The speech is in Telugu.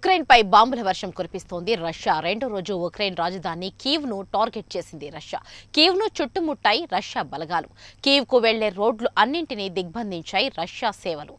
ఉక్రెయిన్ పై బాంబుల వర్షం కురిపిస్తోంది రష్యా రెండో రోజు ఉక్రెయిన్ రాజధాని కీవ్ ను టార్గెట్ చేసింది రష్యా కీవ్ ను చుట్టుముట్టాయి రష్యా బలగాలు కీవ్ కు వెళ్లే రోడ్లు అన్నింటినీ దిగ్బంధించాయి రష్యా సేవలు